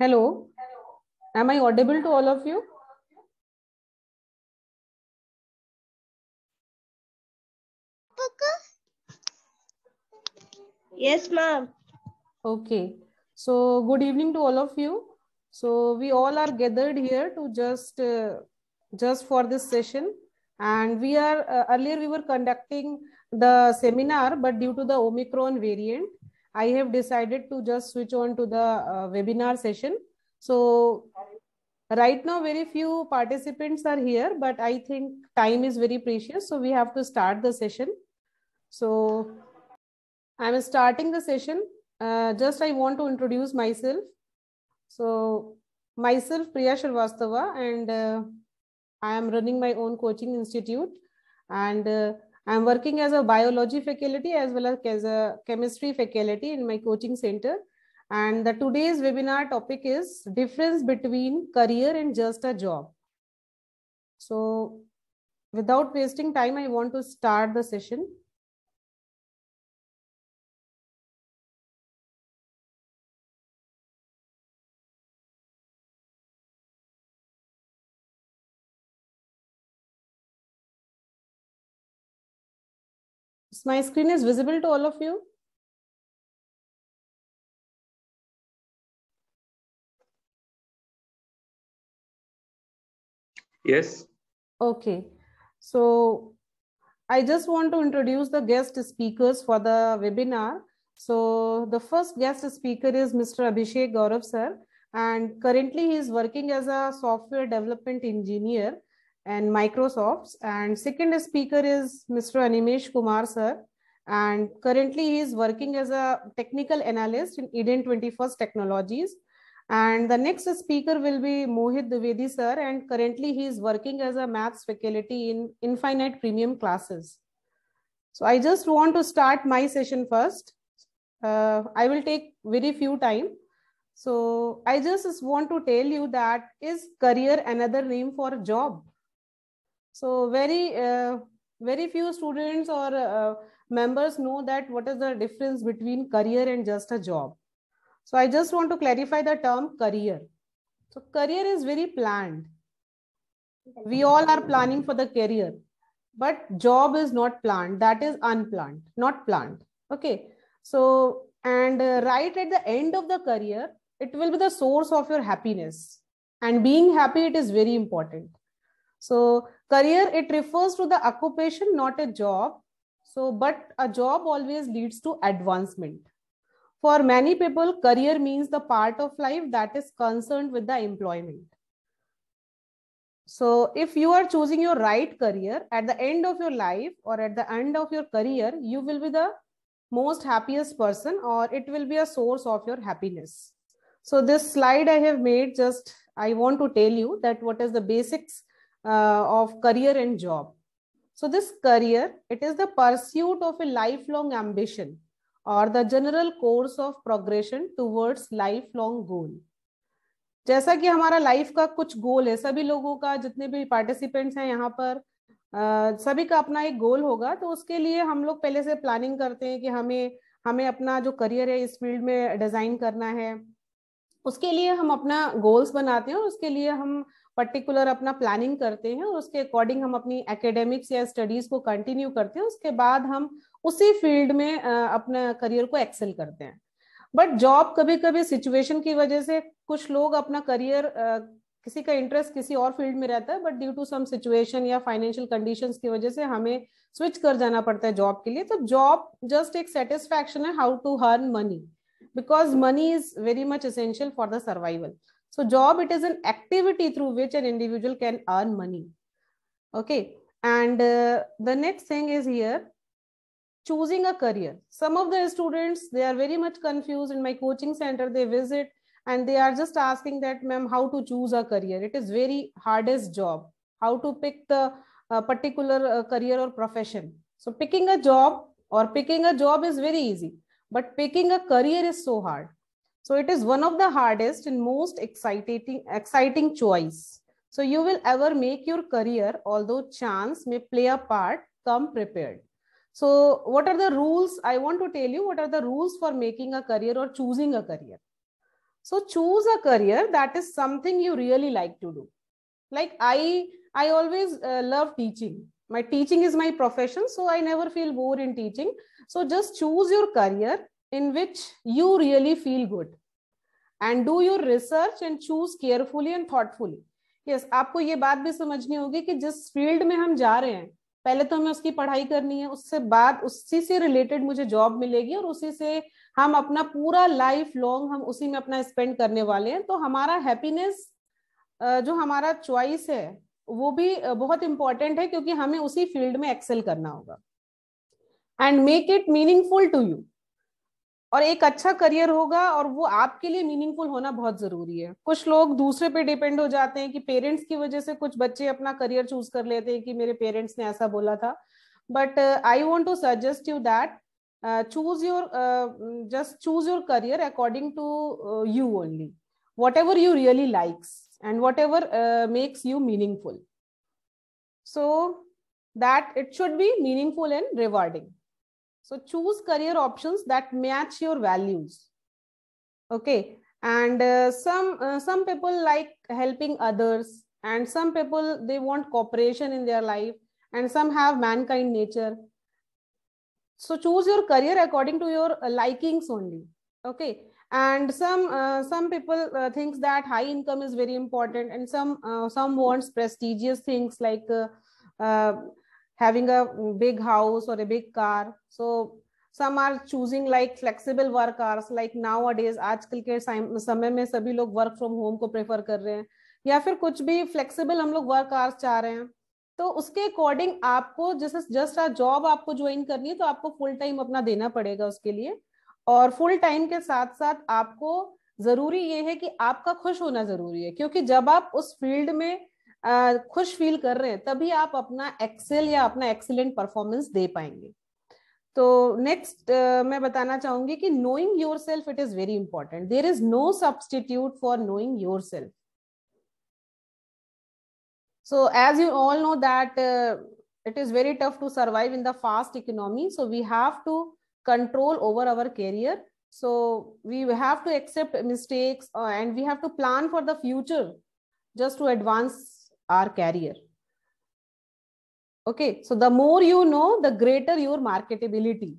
Hello. Am I audible to all of you? Yes, ma'am. Okay. So, good evening to all of you. So, we all are gathered here to just uh, just for this session and we are uh, earlier we were conducting the seminar but due to the omicron variant I have decided to just switch on to the uh, webinar session. So right now, very few participants are here, but I think time is very precious. So we have to start the session. So I'm starting the session. Uh, just I want to introduce myself. So myself, Priya Shrivastava, and uh, I am running my own coaching institute. And uh, I'm working as a biology faculty as well as, as a chemistry faculty in my coaching center. And the today's webinar topic is difference between career and just a job. So without wasting time, I want to start the session. My screen is visible to all of you. Yes. Okay. So I just want to introduce the guest speakers for the webinar. So the first guest speaker is Mr. Abhishek Gaurav sir and currently he is working as a software development engineer and Microsoft's. And second speaker is Mr. Animesh Kumar sir. And currently he is working as a technical analyst in Eden 21st Technologies. And the next speaker will be Mohit Dwivedi sir. And currently he is working as a maths faculty in Infinite Premium classes. So I just want to start my session first. Uh, I will take very few time. So I just want to tell you that is career another name for job? So very, uh, very few students or uh, members know that what is the difference between career and just a job. So I just want to clarify the term career. So career is very planned. We all are planning for the career, but job is not planned. That is unplanned, not planned. Okay. So, and uh, right at the end of the career, it will be the source of your happiness. And being happy, it is very important so career, it refers to the occupation, not a job. So, but a job always leads to advancement. For many people, career means the part of life that is concerned with the employment. So if you are choosing your right career at the end of your life or at the end of your career, you will be the most happiest person or it will be a source of your happiness. So this slide I have made just, I want to tell you that what is the basics uh, of career and job so this career it is the pursuit of a lifelong ambition or the general course of progression towards lifelong goal जैसा कि हमारा life का कुछ गोल है सभी लोगों का जितने भी पार्टिसिपेंट्स हैं यहाँ पर आ, uh, सभी का अपना एक गोल होगा तो उसके लिए हम लोग पहले से प्लानिंग करते हैं कि हमें हमें अपना जो करियर है इस फील्ड में डिजाइन करना है उसके लिए हम अपना गोल्स बनाते हैं और उसके लिए हम पर्टिकुलर अपना प्लानिंग करते हैं और उसके अकॉर्डिंग हम अपनी एकेडमिक्स या स्टडीज को कंटिन्यू करते हैं उसके बाद हम उसी फील्ड में अपना करियर को एक्सेल करते हैं बट जॉब कभी कभी सिचुएशन की वजह से कुछ लोग अपना करियर किसी का इंटरेस्ट किसी और फील्ड में रहता है but due to some situation या फाइनेंशियल कंडीशन की वजह से हमें स्विच कर जाना पड़ता है जॉब के लिए तो जॉब जस्ट एक सेटिस्फैक्शन है how to earn money because money is very much essential for the survival So job, it is an activity through which an individual can earn money. Okay. And uh, the next thing is here, choosing a career. Some of the students, they are very much confused in my coaching center. They visit and they are just asking that, ma'am, how to choose a career. It is very hardest job. How to pick the uh, particular uh, career or profession. So picking a job or picking a job is very easy, but picking a career is so hard. So it is one of the hardest and most exciting, exciting choice. So you will ever make your career, although chance may play a part, come prepared. So what are the rules? I want to tell you what are the rules for making a career or choosing a career. So choose a career that is something you really like to do. Like I, I always uh, love teaching. My teaching is my profession, so I never feel bored in teaching. So just choose your career in which you really feel good and do your research and choose carefully and thoughtfully yes, आपको ये बात भी समझनी होगी कि जिस field में हम जा रहे हैं पहले तो हमें उसकी पढ़ाई करनी है उससे बाद उसी से रिलेटेड मुझे जॉब मिलेगी और उसी से हम अपना पूरा लाइफ लॉन्ग हम उसी में अपना स्पेंड करने वाले हैं तो हमारा हैप्पीनेस जो हमारा चॉइस है वो भी बहुत इंपॉर्टेंट है क्योंकि हमें उसी फील्ड में एक्सेल करना होगा and make it meaningful to you और एक अच्छा करियर होगा और वो आपके लिए मीनिंगफुल होना बहुत जरूरी है कुछ लोग दूसरे पे डिपेंड हो जाते हैं कि पेरेंट्स की वजह से कुछ बच्चे अपना करियर चूज कर लेते हैं कि मेरे पेरेंट्स ने ऐसा बोला था but I want to suggest you that choose your just choose your career according to you only whatever you really likes and whatever makes you meaningful so that it should be meaningful and rewarding So choose career options that match your values. Okay. And uh, some, uh, some people like helping others and some people, they want cooperation in their life and some have mankind nature. So choose your career according to your uh, likings only. Okay. And some, uh, some people uh, thinks that high income is very important and some, uh, some wants prestigious things like having a big house or a big car so some are choosing like flexible work hours like nowadays आजकल के समय में सभी लोग work from home को prefer कर रहे हैं या फिर कुछ भी flexible हम लोग work hours चाह रहे हैं तो उसके अकॉर्डिंग आपको जैसे जस्ट आ जॉब आपको ज्वाइन करनी है तो आपको फुल टाइम अपना देना पड़ेगा उसके लिए और फुल टाइम के साथ साथ आपको जरूरी ये है कि आपका खुश होना जरूरी है क्योंकि जब आप उस फील्ड में खुश फील कर रहे हैं तभी आप अपना एक्सेल या अपना एक्सेलेंट परफॉर्मेंस दे पाएंगे तो नेक्स्ट uh, मैं बताना चाहूंगी कि knowing yourself it is very important there is no substitute for knowing yourself so as you all know that it is very tough to survive in the fast economy so we have to control over our career so we have to accept mistakes and we have to plan for the future just to advance our career okay so the more you know the greater your marketability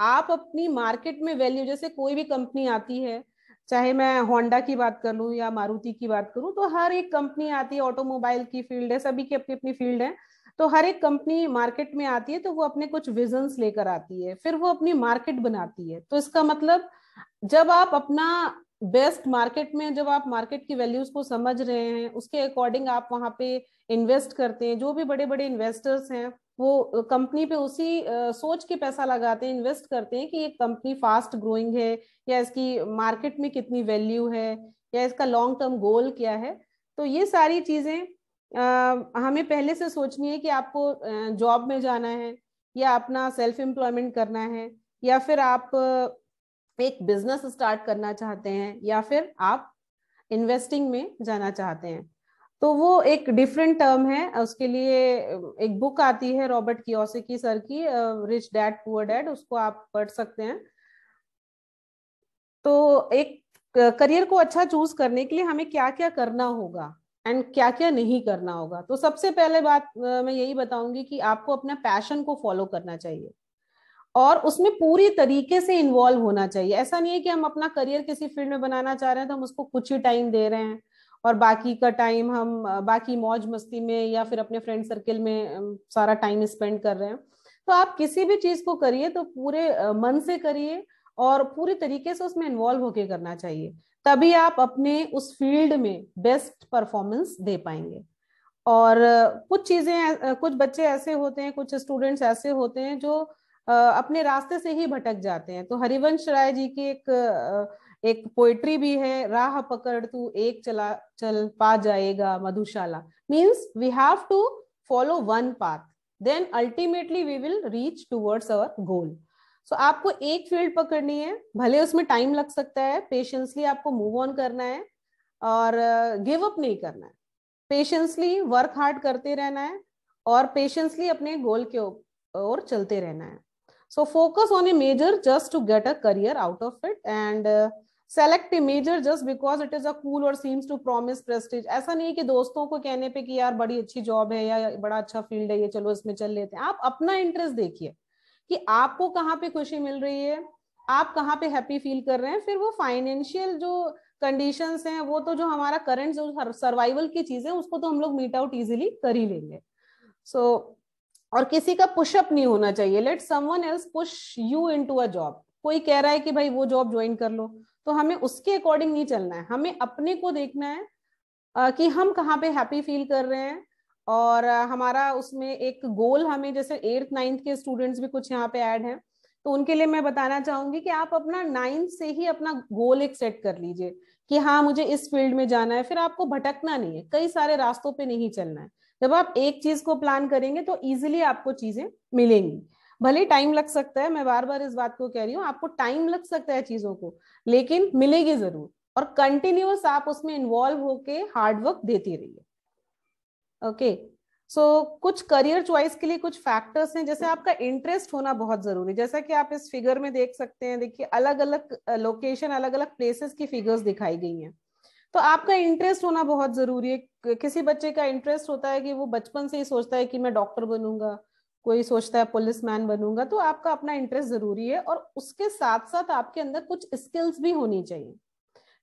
आप अपनी market में value जैसे कोई भी company आती है चाहे मैं होंडा की बात कर लूं या मारुति की बात करूं तो हर एक कंपनी आती है ऑटोमोबाइल की फील्ड है सभी की अपनी अपनी फील्ड है तो हर एक कंपनी मार्केट में आती है तो वो अपने कुछ विजन्स लेकर आती है फिर वो अपनी मार्केट बनाती है तो इसका मतलब जब आप अपना बेस्ट मार्केट में जब आप मार्केट की वैल्यूज को समझ रहे हैं उसके अकॉर्डिंग आप वहाँ पे इन्वेस्ट करते हैं जो भी बड़े बड़े इन्वेस्टर्स हैं वो कंपनी पे उसी सोच के पैसा लगाते हैं इन्वेस्ट करते हैं कि ये कंपनी फास्ट ग्रोइंग है या इसकी मार्केट में कितनी वैल्यू है या इसका लॉन्ग टर्म गोल क्या है तो ये सारी चीजें हमें पहले से सोचनी है कि आपको जॉब में जाना है या अपना सेल्फ एम्प्लॉयमेंट करना है या फिर आप एक बिजनेस स्टार्ट करना चाहते हैं या फिर आप इन्वेस्टिंग में जाना चाहते हैं तो वो एक डिफरेंट टर्म है उसके लिए एक बुक आती है रॉबर्ट की सर की रिच डैड पुअर डैड उसको आप पढ़ सकते हैं तो एक करियर को अच्छा चूज करने के लिए हमें क्या क्या करना होगा एंड क्या क्या नहीं करना होगा तो सबसे पहले बात मैं यही बताऊंगी कि आपको अपना पैशन को फॉलो करना चाहिए और उसमें पूरी तरीके से इन्वॉल्व होना चाहिए ऐसा नहीं है कि हम अपना करियर किसी फील्ड में बनाना चाह रहे हैं तो हम उसको कुछ ही टाइम दे रहे हैं और बाकी का टाइम हम बाकी मौज मस्ती में या फिर अपने फ्रेंड सर्किल में सारा टाइम स्पेंड कर रहे हैं तो आप किसी भी चीज को करिए तो पूरे मन से करिए और पूरी तरीके से उसमें इन्वॉल्व होके करना चाहिए तभी आप अपने उस फील्ड में बेस्ट परफॉर्मेंस दे पाएंगे और कुछ चीजें कुछ बच्चे ऐसे होते हैं कुछ स्टूडेंट्स ऐसे होते हैं जो अपने रास्ते से ही भटक जाते हैं तो हरिवंश राय जी की एक एक पोएट्री भी है राह पकड़ तू एक चला चल पा जाएगा Madhushala means we have to follow one path then ultimately we will reach towards our goal so आपको एक फील्ड पकड़नी है भले उसमें टाइम लग सकता है पेशेंसली आपको मूव ऑन करना है और गिव अप नहीं करना है पेशेंसली वर्क हार्ड करते रहना है और पेशेंसली अपने गोल के ओर चलते रहना है So focus on a major just to get a career out of it and uh, select a major just because it is a cool or seems to promise prestige. ऐसा नहीं कि दोस्तों को कहने पे कि यार बड़ी अच्छी जॉब है या बड़ा अच्छा फील्ड है ये चलो इसमें चल लेते हैं आप अपना इंटरेस्ट देखिए कि आपको कहाँ पे खुशी मिल रही है आप कहाँ पे हैप्पी फील कर रहे हैं फिर वो फाइनेंशियल जो कंडीशन हैं वो तो जो हमारा करंट जो सर्वाइवल की चीजें उसको तो हम लोग मीट आउट इजीली कर ही लेंगे सो so, और किसी का पुशअप नहीं होना चाहिए let someone else push you into a job कोई कह रहा है कि भाई वो जॉब ज्वाइन कर लो तो हमें उसके अकॉर्डिंग नहीं चलना है हमें अपने को देखना है कि हम कहाँ पे हैप्पी फील कर रहे हैं और हमारा उसमें एक गोल हमें जैसे एट्थ नाइन्थ के स्टूडेंट्स भी कुछ यहाँ पे ऐड हैं तो उनके लिए मैं बताना चाहूंगी कि आप अपना नाइन्थ से ही अपना गोल एक सेट कर लीजिए कि हाँ मुझे इस फील्ड में जाना है फिर आपको भटकना नहीं है कई सारे रास्तों पे नहीं चलना है जब आप एक चीज को प्लान करेंगे तो इजिली आपको चीजें मिलेंगी भले टाइम लग सकता है मैं बार बार इस बात को कह रही हूँ आपको टाइम लग सकता है चीजों को लेकिन मिलेगी जरूर और कंटिन्यूस आप उसमें इन्वॉल्व होके हार्डवर्क देती रहिए ओके सो कुछ करियर चॉइस के लिए कुछ फैक्टर्स हैं जैसे आपका इंटरेस्ट होना बहुत जरूरी जैसा कि आप इस फिगर में देख सकते हैं देखिए अलग अलग लोकेशन अलग अलग प्लेसेस की फिगर्स दिखाई गई हैं तो आपका इंटरेस्ट होना बहुत जरूरी है किसी बच्चे का इंटरेस्ट होता है कि वो बचपन से ही सोचता है कि मैं डॉक्टर बनूंगा कोई सोचता है पुलिस मैन बनूंगा तो आपका अपना इंटरेस्ट जरूरी है और उसके साथ साथ आपके अंदर कुछ स्किल्स भी होनी चाहिए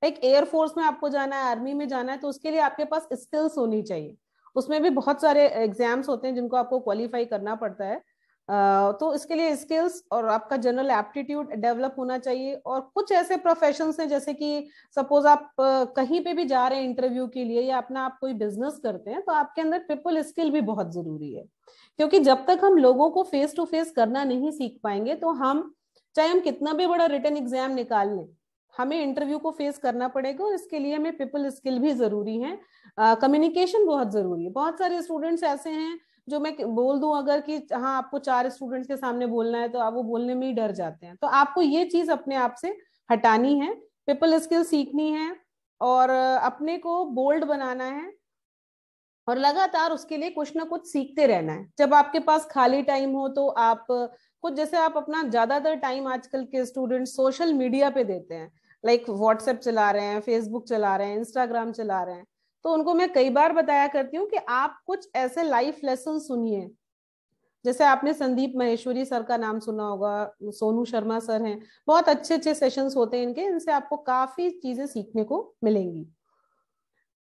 लाइक एयरफोर्स में आपको जाना है आर्मी में जाना है तो उसके लिए आपके पास स्किल्स होनी चाहिए उसमें भी बहुत सारे एग्जाम्स होते हैं जिनको आपको क्वालिफाई करना पड़ता है तो इसके लिए स्किल्स और आपका जनरल एप्टीट्यूड डेवलप होना चाहिए और कुछ ऐसे प्रोफेशन हैं जैसे कि सपोज आप कहीं पे भी जा रहे हैं इंटरव्यू के लिए या अपना आप कोई बिजनेस करते हैं तो आपके अंदर पीपल स्किल भी बहुत जरूरी है क्योंकि जब तक हम लोगों को फेस टू फेस करना नहीं सीख पाएंगे तो हम चाहे हम कितना भी बड़ा रिटर्न एग्जाम निकाल लें हमें इंटरव्यू को फेस करना पड़ेगा और इसके लिए हमें पीपल स्किल भी जरूरी है कम्युनिकेशन uh, बहुत जरूरी है बहुत सारे स्टूडेंट्स ऐसे हैं जो मैं बोल दूं अगर कि हाँ आपको चार स्टूडेंट्स के सामने बोलना है तो आप वो बोलने में ही डर जाते हैं तो आपको ये चीज अपने आप से हटानी है पीपल स्किल सीखनी है और अपने को बोल्ड बनाना है और लगातार उसके लिए कुछ ना कुछ सीखते रहना है जब आपके पास खाली टाइम हो तो आप कुछ जैसे आप अपना ज्यादातर टाइम आजकल के स्टूडेंट सोशल मीडिया पे देते हैं लाइक like व्हाट्सएप चला रहे हैं फेसबुक चला रहे हैं इंस्टाग्राम चला रहे हैं तो उनको मैं कई बार बताया करती हूँ कि आप कुछ ऐसे लाइफ लेसन सुनिए जैसे आपने संदीप महेश्वरी सर का नाम सुना होगा सोनू शर्मा सर हैं बहुत अच्छे अच्छे सेशंस होते हैं इनके इनसे आपको काफी चीजें सीखने को मिलेंगी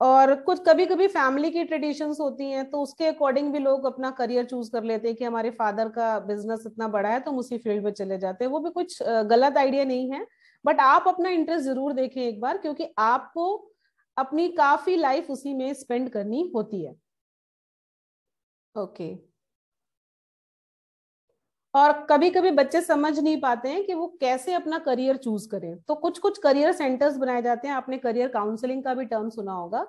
और कुछ कभी कभी फैमिली की ट्रेडिशंस होती हैं तो उसके अकॉर्डिंग भी लोग अपना करियर चूज कर लेते हैं कि हमारे फादर का बिजनेस इतना बड़ा है तो हम उसी फील्ड में चले जाते हैं वो भी कुछ गलत आइडिया नहीं है बट आप अपना इंटरेस्ट जरूर देखें एक बार क्योंकि आपको अपनी काफी लाइफ उसी में स्पेंड करनी होती है ओके okay. और कभी कभी बच्चे समझ नहीं पाते हैं कि वो कैसे अपना करियर चूज करें तो कुछ कुछ करियर सेंटर्स बनाए जाते हैं आपने करियर काउंसलिंग का भी टर्म सुना होगा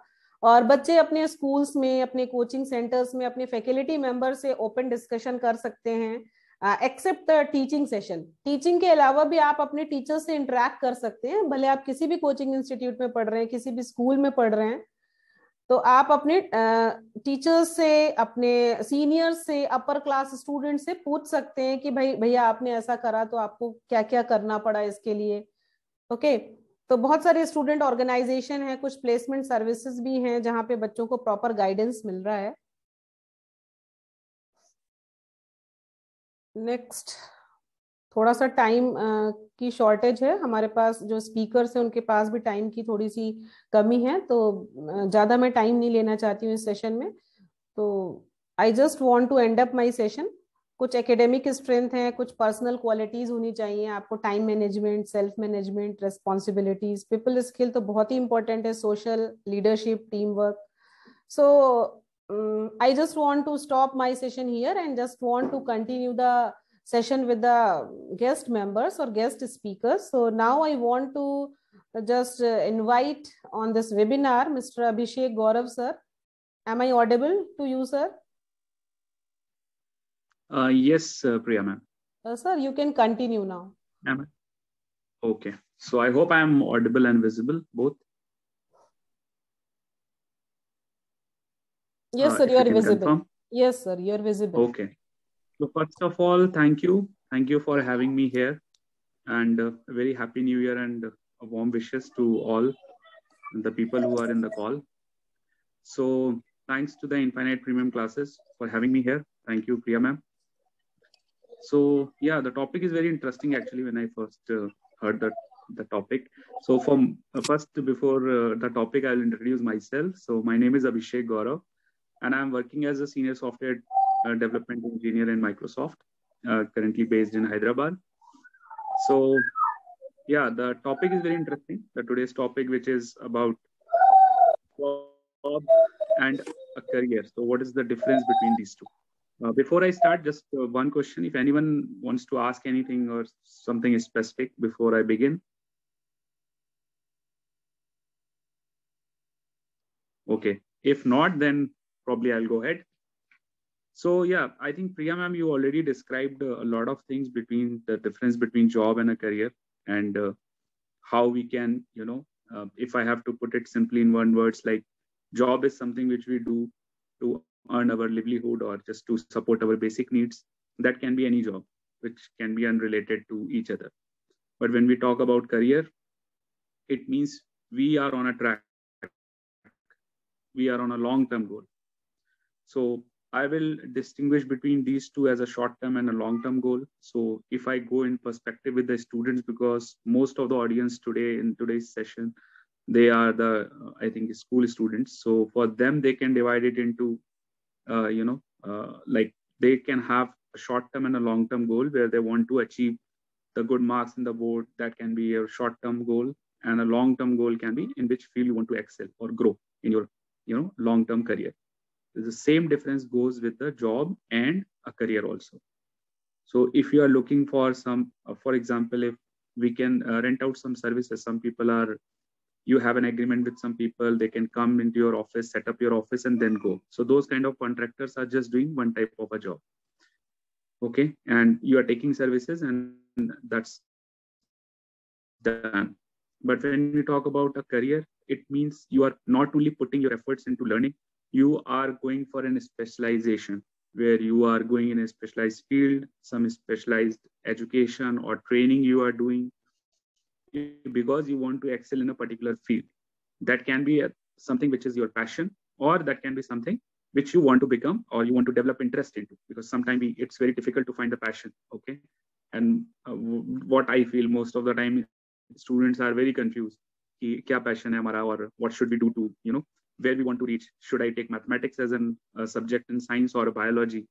और बच्चे अपने स्कूल्स में अपने कोचिंग सेंटर्स में अपने फैकल्टी मेंबर से ओपन डिस्कशन कर सकते हैं एक्सेप्ट टीचिंग सेशन टीचिंग के अलावा भी आप अपने टीचर से इंटरेक्ट कर सकते हैं भले आप किसी भी कोचिंग इंस्टीट्यूट में पढ़ रहे हैं किसी भी स्कूल में पढ़ रहे हैं तो आप अपने टीचर्स uh, से अपने सीनियर्स से अपर क्लास स्टूडेंट से पूछ सकते हैं कि भाई भैया आपने ऐसा करा तो आपको क्या क्या करना पड़ा इसके लिए ओके तो बहुत सारे स्टूडेंट ऑर्गेनाइजेशन है कुछ प्लेसमेंट सर्विसेज भी हैं जहाँ पे बच्चों को प्रॉपर गाइडेंस मिल रहा है नेक्स्ट थोड़ा सा टाइम की शॉर्टेज है हमारे पास जो स्पीकर है उनके पास भी टाइम की थोड़ी सी कमी है तो ज़्यादा मैं टाइम नहीं लेना चाहती हूँ इस सेशन में तो I just want to end up my session कुछ एकेडमिक स्ट्रेंथ है कुछ पर्सनल क्वालिटीज होनी चाहिए आपको time management self management responsibilities people skill तो बहुत ही इंपॉर्टेंट है social leadership team work so um, I just want to stop my session here and just want to continue the session with the guest members or guest speakers. So now I want to just uh, invite on this webinar Mr. Abhishek Gaurav sir. Am I audible to you sir? Uh, yes, uh, Priya ma'am. Uh, sir, you can continue now. Am I? Okay. So I hope I am audible and visible both. Uh, yes, sir, you are you visible. Confirm. Yes, sir, you're visible. Okay. So first of all, thank you. Thank you for having me here and uh, very happy new year and uh, warm wishes to all the people who are in the call. So thanks to the Infinite Premium classes for having me here. Thank you, Priya ma'am. So yeah, the topic is very interesting actually when I first uh, heard the, the topic. So from uh, first before uh, the topic, I'll introduce myself. So my name is Abhishek Gaurav and I'm working as a senior software uh, development engineer in Microsoft, uh, currently based in Hyderabad. So, yeah, the topic is very interesting. The today's topic, which is about job and a career. So, what is the difference between these two? Uh, before I start, just uh, one question. If anyone wants to ask anything or something specific before I begin. Okay. If not, then probably I'll go ahead. So yeah, I think Priya ma'am, you already described uh, a lot of things between the difference between job and a career and uh, how we can, you know, uh, if I have to put it simply in one words, like job is something which we do to earn our livelihood or just to support our basic needs. That can be any job, which can be unrelated to each other. But when we talk about career, it means we are on a track. We are on a long-term goal so I will distinguish between these two as a short-term and a long-term goal. So if I go in perspective with the students, because most of the audience today in today's session, they are the I think school students. So for them, they can divide it into, uh, you know, uh, like they can have a short-term and a long-term goal where they want to achieve the good marks in the board. That can be a short-term goal, and a long-term goal can be in which field you want to excel or grow in your, you know, long-term career the same difference goes with the job and a career also so if you are looking for some uh, for example if we can uh, rent out some services some people are you have an agreement with some people they can come into your office set up your office and then go so those kind of contractors are just doing one type of a job okay and you are taking services and that's done but when we talk about a career it means you are not only putting your efforts into learning you are going for an specialization where you are going in a specialized field, some specialized education or training you are doing because you want to excel in a particular field. That can be a, something which is your passion, or that can be something which you want to become or you want to develop interest into because sometimes it's very difficult to find the passion. Okay. And uh, what I feel most of the time, students are very confused. Kya passion hai or what should we do to, you know, where we want to reach. Should I take mathematics as a subject in science or biology?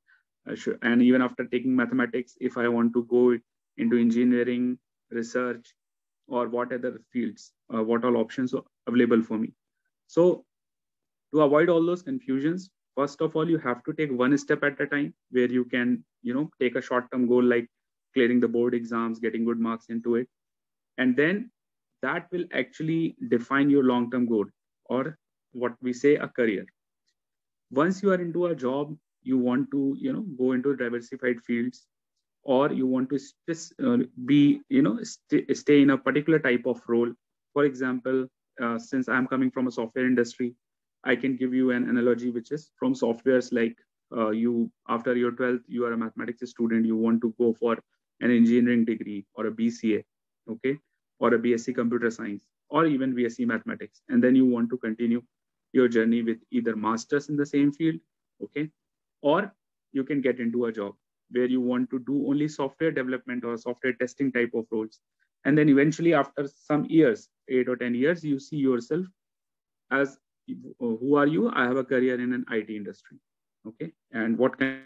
Uh, should, and even after taking mathematics, if I want to go into engineering, research, or what other fields, uh, what all options are available for me. So to avoid all those confusions, first of all, you have to take one step at a time where you can, you know, take a short-term goal like clearing the board exams, getting good marks into it. And then that will actually define your long-term goal or what we say a career once you are into a job you want to you know go into diversified fields or you want to just uh, be you know st- stay in a particular type of role for example uh, since i'm coming from a software industry i can give you an analogy which is from softwares like uh, you after your 12th you are a mathematics student you want to go for an engineering degree or a bca okay or a bsc computer science or even bsc mathematics and then you want to continue your journey with either masters in the same field, okay, or you can get into a job where you want to do only software development or software testing type of roles. And then eventually, after some years, eight or 10 years, you see yourself as who are you? I have a career in an IT industry. Okay. And what kind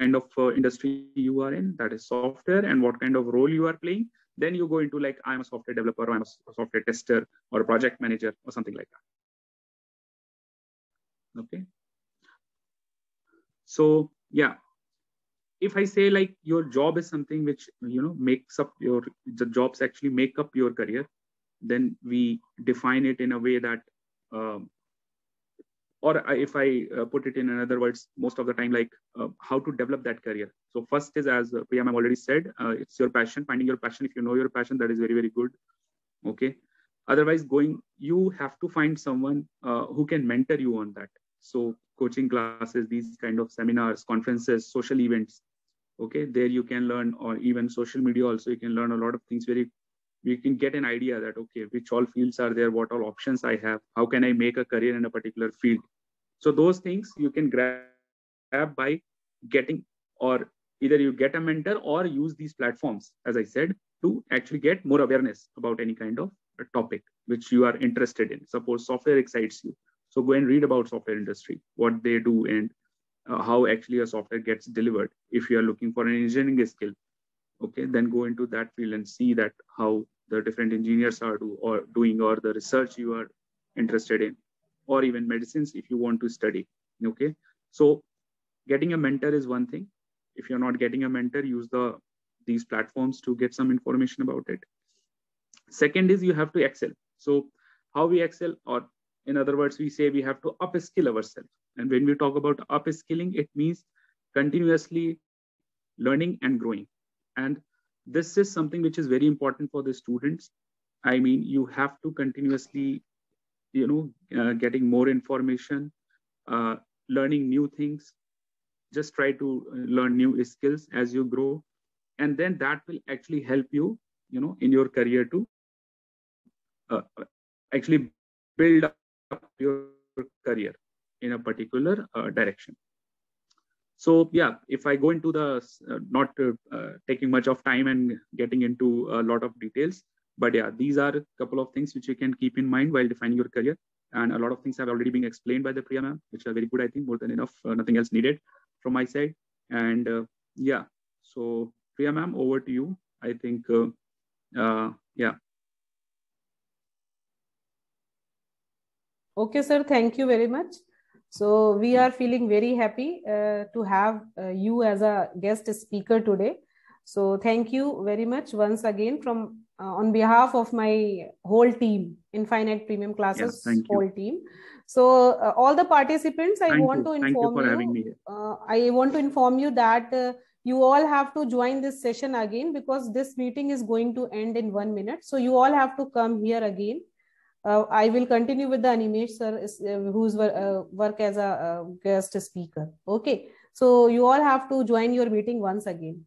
kind of uh, industry you are in that is software and what kind of role you are playing then you go into like i'm a software developer i'm a software tester or a project manager or something like that okay so yeah if i say like your job is something which you know makes up your the jobs actually make up your career then we define it in a way that um, or if i uh, put it in another words most of the time like uh, how to develop that career so first is as uh, priyam i already said uh, it's your passion finding your passion if you know your passion that is very very good okay otherwise going you have to find someone uh, who can mentor you on that so coaching classes, these kind of seminars, conferences, social events. Okay, there you can learn, or even social media also, you can learn a lot of things very you can get an idea that okay which all fields are there what all options i have how can i make a career in a particular field so those things you can grab by getting or either you get a mentor or use these platforms as i said to actually get more awareness about any kind of topic which you are interested in suppose software excites you so go and read about software industry, what they do, and uh, how actually a software gets delivered. If you are looking for an engineering skill, okay, then go into that field and see that how the different engineers are do or doing or the research you are interested in, or even medicines if you want to study. Okay, so getting a mentor is one thing. If you're not getting a mentor, use the these platforms to get some information about it. Second is you have to excel. So how we excel or in other words, we say we have to upskill ourselves. And when we talk about upskilling, it means continuously learning and growing. And this is something which is very important for the students. I mean, you have to continuously, you know, uh, getting more information, uh, learning new things. Just try to uh, learn new skills as you grow, and then that will actually help you, you know, in your career to uh, actually build your career in a particular uh, direction so yeah if i go into the uh, not uh, uh, taking much of time and getting into a lot of details but yeah these are a couple of things which you can keep in mind while defining your career and a lot of things have already been explained by the priya ma'am which are very good i think more than enough uh, nothing else needed from my side and yeah so priya ma'am over to you i think yeah Okay, sir. Thank you very much. So we are feeling very happy uh, to have uh, you as a guest speaker today. So thank you very much once again from uh, on behalf of my whole team, Infinite Premium Classes yes, whole team. So uh, all the participants, I thank want you. to inform thank you. you uh, I want to inform you that uh, you all have to join this session again because this meeting is going to end in one minute. So you all have to come here again uh, I will continue with the Animesh sir, uh, whose uh, work as a uh, guest speaker. Okay, so you all have to join your meeting once again.